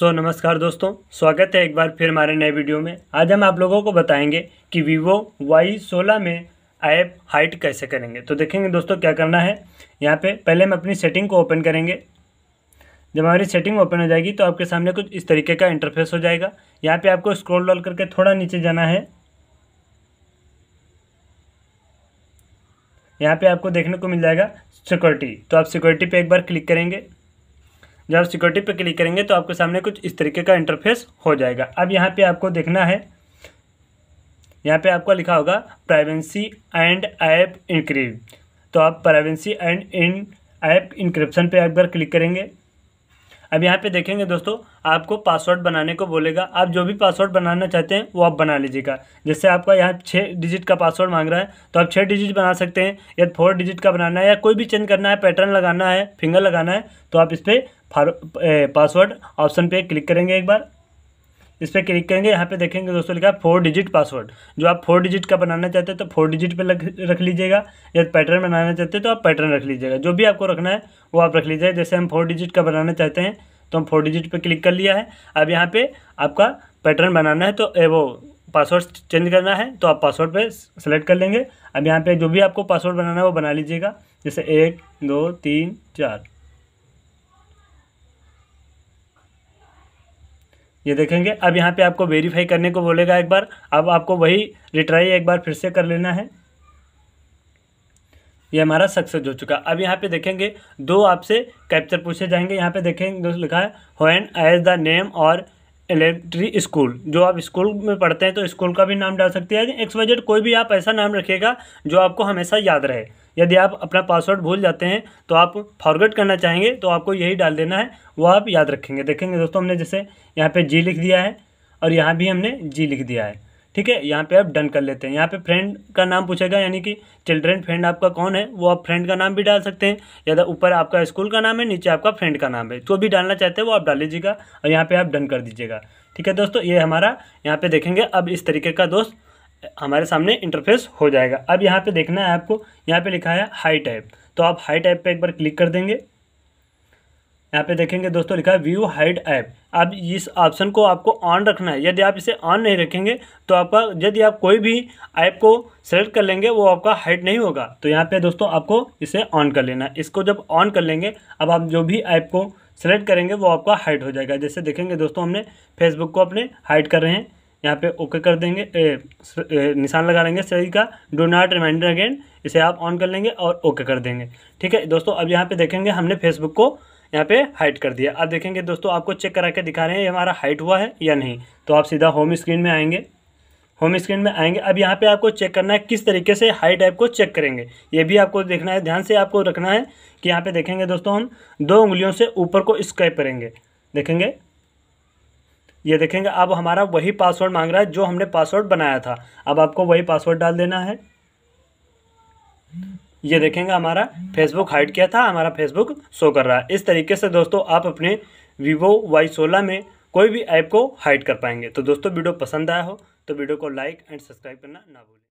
सो so, नमस्कार दोस्तों स्वागत है एक बार फिर हमारे नए वीडियो में आज हम आप लोगों को बताएंगे कि वीवो वाई सोलह में ऐप हाइट कैसे करेंगे तो देखेंगे दोस्तों क्या करना है यहाँ पे पहले हम अपनी सेटिंग को ओपन करेंगे जब हमारी सेटिंग ओपन हो जाएगी तो आपके सामने कुछ इस तरीके का इंटरफेस हो जाएगा यहाँ पर आपको स्क्रोल डॉल करके थोड़ा नीचे जाना है यहाँ पर आपको देखने को मिल जाएगा सिक्योरिटी तो आप सिक्योरिटी पर एक बार क्लिक करेंगे जब आप सिक्योरिटी पर क्लिक करेंगे तो आपके सामने कुछ इस तरीके का इंटरफेस हो जाएगा अब यहाँ पर आपको देखना है यहाँ पे आपका लिखा होगा प्राइवेंसी एंड ऐप इंक्रीव तो आप privacy and in app encryption पे एक बार क्लिक करेंगे अब यहाँ पे देखेंगे दोस्तों आपको पासवर्ड बनाने को बोलेगा आप जो भी पासवर्ड बनाना चाहते हैं वो आप बना लीजिएगा जैसे आपका यहाँ छः डिजिट का पासवर्ड मांग रहा है तो आप छः डिजिट बना सकते हैं या फोर डिजिट का बनाना है या कोई भी चेंज करना है पैटर्न लगाना है फिंगर लगाना है तो आप इस पर फार पासवर्ड ऑप्शन पे क्लिक करेंगे एक बार इस पर क्लिक करेंगे यहाँ पे देखेंगे दोस्तों लिखा है फोर डिजिट पासवर्ड जो आप फोर डिजिट का बनाना चाहते हैं तो फोर डिजिट पे रख लीजिएगा या पैटर्न बनाना चाहते हैं तो आप पैटर्न रख लीजिएगा जो भी आपको रखना है वो आप रख लीजिएगा जैसे हम फोर डिजिट का बनाना चाहते हैं तो हम फोर डिजिट पर क्लिक कर लिया है अब यहाँ पर आपका पैटर्न बनाना है तो ए, वो पासवर्ड चेंज करना है तो आप पासवर्ड पर सेलेक्ट कर लेंगे अब यहाँ पर जो भी आपको पासवर्ड बनाना है वो बना लीजिएगा जैसे एक दो तीन चार ये देखेंगे अब यहाँ पे आपको वेरीफाई करने को बोलेगा एक बार अब आपको वही रिट्राई एक बार फिर से कर लेना है ये हमारा सक्सेस हो चुका अब यहाँ पे देखेंगे दो आपसे कैप्चर पूछे जाएंगे यहाँ पे देखेंगे दोस्तों लिखा है होन एज द नेम और एलेक्ट्री स्कूल जो आप स्कूल में पढ़ते हैं तो स्कूल का भी नाम डाल सकते हैं एक्स वजेड कोई भी आप ऐसा नाम रखिएगा जो आपको हमेशा याद रहे यदि आप अपना पासवर्ड भूल जाते हैं तो आप फॉरगेट करना चाहेंगे तो आपको यही डाल देना है वो आप याद रखेंगे देखेंगे दोस्तों हमने जैसे यहाँ पे जी लिख दिया है और यहाँ भी हमने जी लिख दिया है ठीक है यहाँ पे आप डन कर लेते हैं यहाँ पे फ्रेंड का नाम पूछेगा यानी कि चिल्ड्रेन फ्रेंड आपका कौन है वो आप फ्रेंड का नाम भी डाल सकते हैं या ऊपर आपका स्कूल का नाम है नीचे आपका फ्रेंड का नाम है जो भी डालना चाहते हैं वो आप डाल लीजिएगा और यहाँ पर आप डन कर दीजिएगा ठीक है दोस्तों ये हमारा यहाँ पर देखेंगे अब इस तरीके का दोस्त हमारे सामने इंटरफेस हो जाएगा अब यहाँ पे देखना है आपको यहाँ पे लिखा है हाई टाइप तो आप हाई टाइप पे एक बार क्लिक कर देंगे यहाँ पे देखेंगे दोस्तों लिखा है व्यू हाइट ऐप अब इस ऑप्शन को आपको ऑन रखना है यदि आप इसे ऑन नहीं रखेंगे तो आपका यदि आप कोई भी ऐप को सेलेक्ट कर लेंगे वो आपका हाइट नहीं होगा तो यहाँ पे दोस्तों आपको इसे ऑन कर लेना है इसको जब ऑन कर लेंगे अब आप जो भी ऐप को सेलेक्ट करेंगे वो आपका हाइट हो जाएगा जैसे देखेंगे दोस्तों हमने फेसबुक को अपने हाइट कर रहे हैं यहाँ पे ओके कर देंगे ए, ए, निशान लगा लेंगे सही का डो नॉट रिमाइंडर अगेन इसे आप ऑन कर लेंगे और ओके कर देंगे ठीक है दोस्तों अब यहाँ पे देखेंगे हमने फेसबुक को यहाँ पे हाइट कर दिया अब देखेंगे दोस्तों आपको चेक करा के दिखा रहे हैं ये हमारा हाइट हुआ है या नहीं तो आप सीधा होम स्क्रीन में आएंगे होम स्क्रीन में आएंगे अब यहाँ पे आपको चेक करना है किस तरीके से हाइट ऐप को चेक करेंगे ये भी आपको देखना है ध्यान से आपको रखना है कि यहाँ पे देखेंगे दोस्तों हम दो उंगलियों से ऊपर को स्क्रैप करेंगे देखेंगे ये देखेंगे अब हमारा वही पासवर्ड मांग रहा है जो हमने पासवर्ड बनाया था अब आपको वही पासवर्ड डाल देना है ये देखेंगे हमारा फेसबुक हाइड किया था हमारा फेसबुक शो कर रहा है इस तरीके से दोस्तों आप अपने वीवो वाई सोलह में कोई भी ऐप को हाइड कर पाएंगे तो दोस्तों वीडियो पसंद आया हो तो वीडियो को लाइक एंड सब्सक्राइब करना ना भूलें